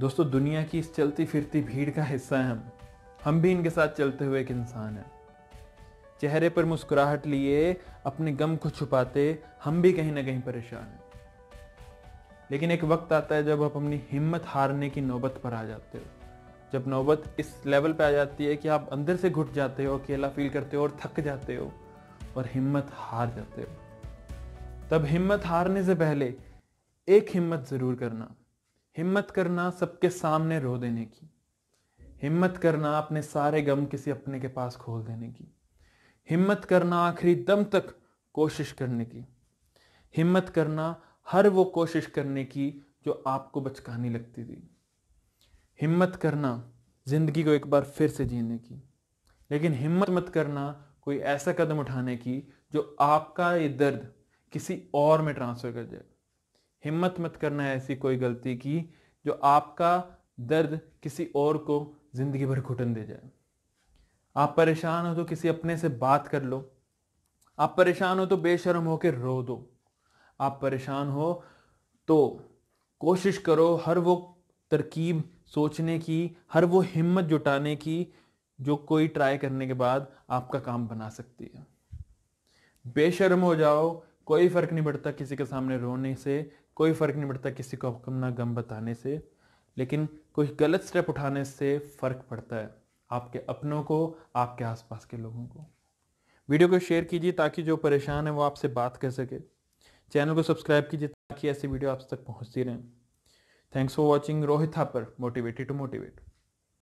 दोस्तों दुनिया की इस चलती फिरती भीड़ का हिस्सा हैं हम हम भी इनके साथ चलते हुए एक इंसान हैं चेहरे पर मुस्कुराहट लिए अपने गम को छुपाते हम भी कहीं ना कहीं परेशान हैं लेकिन एक वक्त आता है जब आप अपनी हिम्मत हारने की नौबत पर आ जाते हो जब नौबत इस लेवल पर आ जाती है कि आप अंदर से घुट जाते हो अकेला फील करते हो और थक जाते हो और हिम्मत हार जाते हो तब हिम्मत हारने से पहले एक हिम्मत ज़रूर करना हिम्मत करना सबके सामने रो देने की हिम्मत करना अपने सारे गम किसी अपने के पास खोल देने की हिम्मत करना आखिरी दम तक कोशिश करने की हिम्मत करना हर वो कोशिश करने की जो आपको बचकानी लगती थी हिम्मत करना ज़िंदगी को एक बार फिर से जीने की लेकिन हिम्मत मत करना कोई ऐसा कदम उठाने की जो आपका ये दर्द किसी और में ट्रांसफ़र कर जाए हिम्मत मत करना ऐसी कोई गलती की जो आपका दर्द किसी और को ज़िंदगी भर घुटन दे जाए आप परेशान हो तो किसी अपने से बात कर लो आप परेशान हो तो बेशरम होकर रो दो आप परेशान हो तो कोशिश करो हर वो तरकीब सोचने की हर वो हिम्मत जुटाने की जो कोई ट्राई करने के बाद आपका काम बना सकती है बेशर्म हो जाओ कोई फ़र्क नहीं पड़ता किसी के सामने रोने से कोई फ़र्क नहीं पड़ता किसी को अपना गम बताने से लेकिन कोई गलत स्टेप उठाने से फ़र्क पड़ता है आपके अपनों को आपके आसपास के लोगों को वीडियो को शेयर कीजिए ताकि जो परेशान है वो आपसे बात कर सके चैनल को सब्सक्राइब कीजिए ताकि ऐसी वीडियो आप तक पहुँचती रहें thanks for watching Rohit Thapar motivated to motivate